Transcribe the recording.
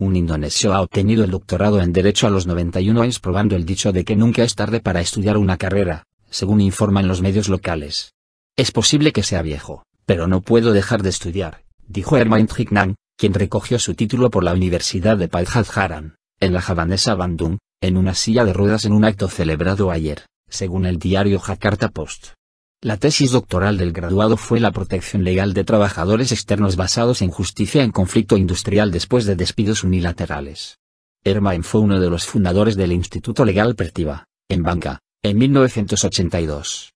Un indonesio ha obtenido el doctorado en Derecho a los 91 años probando el dicho de que nunca es tarde para estudiar una carrera, según informan los medios locales. Es posible que sea viejo, pero no puedo dejar de estudiar, dijo Herman Hignan, quien recogió su título por la Universidad de Haran, en la javanesa Bandung, en una silla de ruedas en un acto celebrado ayer, según el diario Jakarta Post. La tesis doctoral del graduado fue la protección legal de trabajadores externos basados en justicia en conflicto industrial después de despidos unilaterales. Hermann fue uno de los fundadores del Instituto Legal Pertiva, en Banca, en 1982.